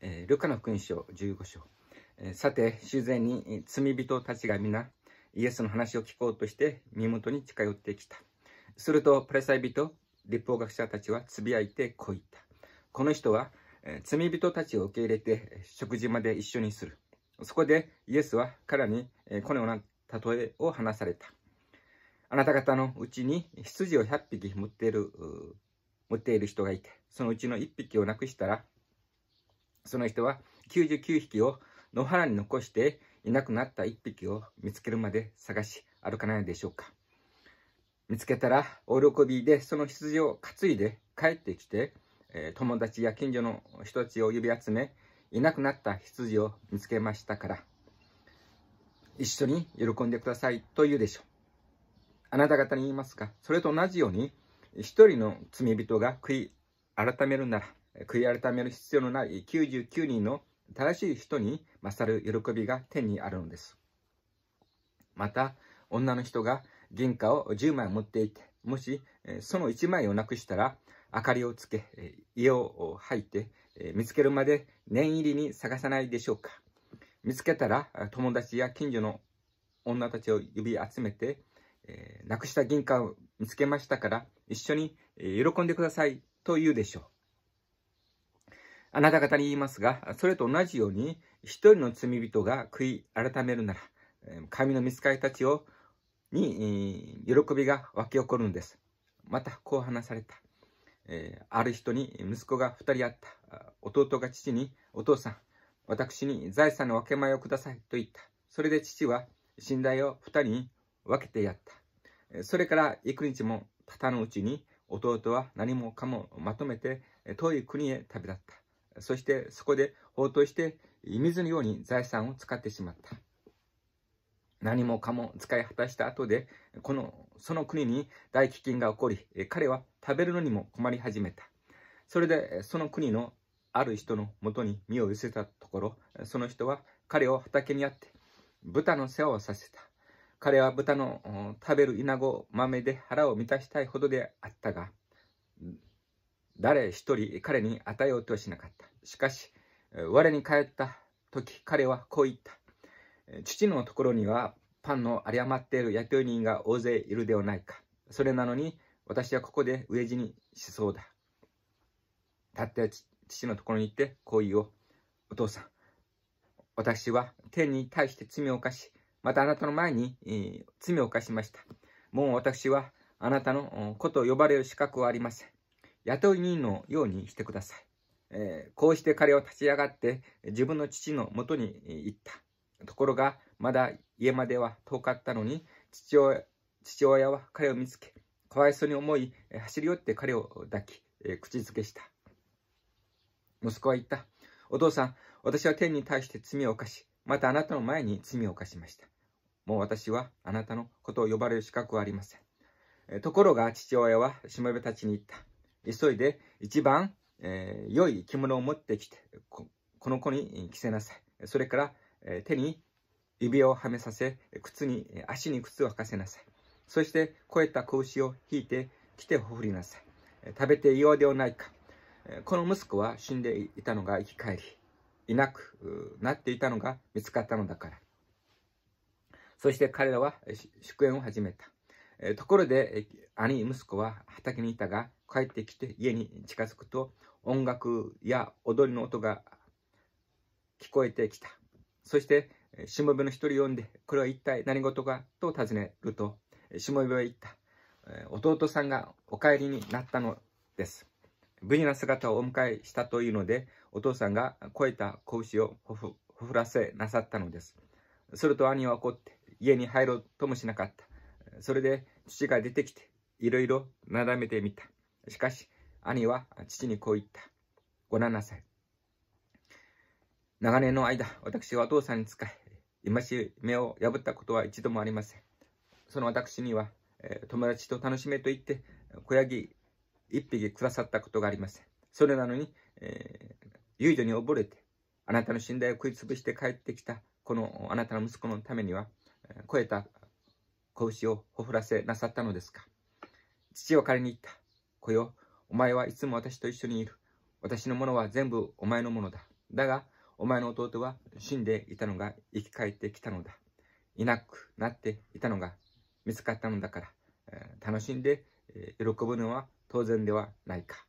えー、ルカの音書15章、えー、さて修繕に罪人たちが皆イエスの話を聞こうとして身元に近寄ってきたするとパレサイ人立法学者たちはつぶやいてこう言ったこの人は、えー、罪人たちを受け入れて食事まで一緒にするそこでイエスは彼に、えー、このような例えを話されたあなた方のうちに羊を100匹持っている持っている人がいてそのうちの1匹をなくしたらその人は99匹を野原に残していなくなった1匹を見つけるまで探し歩かないでしょうか。見つけたら大喜びでその羊を担いで帰ってきて、え友達や近所の人たちを呼び集めいなくなった羊を見つけましたから一緒に喜んでくださいと言うでしょう。あなた方に言いますかそれと同じように一人の罪人が悔い改めるなら悔い改める必要のない99人の正しい人に勝る喜びが天にあるのです。また、女の人が原価を10枚持っていて、もしその1枚をなくしたら、明かりをつけ、家を吐いて、見つけるまで念入りに探さないでしょうか。見つけたら、友達や近所の女たちを呼び集めて、なくした銀貨を見つけましたから、一緒に喜んでくださいと言うでしょう。あなた方に言いますが、それと同じように、一人の罪人が悔い改めるなら、神の見つかりたちを、に、喜びが湧き起こるのです。また、こう話された。えー、ある人に息子が2人あった。弟が父に、お父さん、私に財産の分け前をくださいと言った。それで父は信頼を2人に分けてやった。それから幾日もたたのうちに弟は何もかもまとめて遠い国へ旅立った。そしてそこで放蕩して味水のように財産を使ってしまった。何もかも使い果たした後で、この、その国に大飢饉が起こり、彼は食べるのにも困り始めた。それで、その国のある人のもとに身を寄せたところ、その人は彼を畑にあって、豚の世話をさせた。彼は豚の食べるイナゴ豆で腹を満たしたいほどであったが、誰一人彼に与えようとしなかった。しかし、我に帰った時、彼はこう言った。父のところにはパンの有り余っている雇い人が大勢いるではないか。それなのに、私はここで飢え死にしそうだ。立って父のところに行ってこう言おう。お父さん、私は天に対して罪を犯し、またあなたの前に、えー、罪を犯しました。もう私はあなたの子と呼ばれる資格はありません。雇い人のようにしてください。えー、こうして彼は立ち上がって自分の父のもとに行った。ところが、まだ家までは遠かったのに、父親父親は彼を見つけ、かわいそうに思い、走り寄って彼を抱き、えー、口づけした。息子は言った。お父さん、私は天に対して罪を犯し、またあなたの前に罪を犯しました。もう私はあなたのことを呼ばれる資格はありません。ところが父親はしもべたちに言った。急いで一番、えー、良い着物を持ってきてこ、この子に着せなさい。それから、え手に指をはめさせ、靴に、足に靴を履かせなさい。そして、肥えた子牛を引いて、来てほふりなさい。食べていようではないか。この息子は死んでいたのが生き返り、いなくなっていたのが見つかったのだから。そして彼らは祝宴を始めた。ところで、兄、息子は畑にいたが、帰ってきて家に近づくと音楽や踊りの音が聞こえてきた。そして、しもべの一人呼んで、これは一体何事かと尋ねると、しもべは言った。弟さんがお帰りになったのです。無事な姿をお迎えしたというので、お父さんが肥えた子牛をほふほふらせなさったのです。すると兄は怒って、家に入ろうともしなかった。それで父が出てきて、いろいろなだめてみた。しかし、兄は父にこう言った。ご覧なさい。長年の間、私はお父さんに仕え、戒めを破ったことは一度もありません。その私には、友達と楽しめと言って、小ヤギ一匹くださったことがありません。それなのに、えー、遊女に溺れて、あなたの信頼を食いつぶして帰ってきた、このあなたの息子のためには、肥えた子牛をほふらせなさったのですか。父は彼に言った。子よ、お前はいつも私と一緒にいる。私のものは全部お前のものだ。だが、お前の弟は死んでいたのが生き返ってきたのだ。いなくなっていたのが見つかったのだから、えー、楽しんで、えー、喜ぶのは当然ではないか。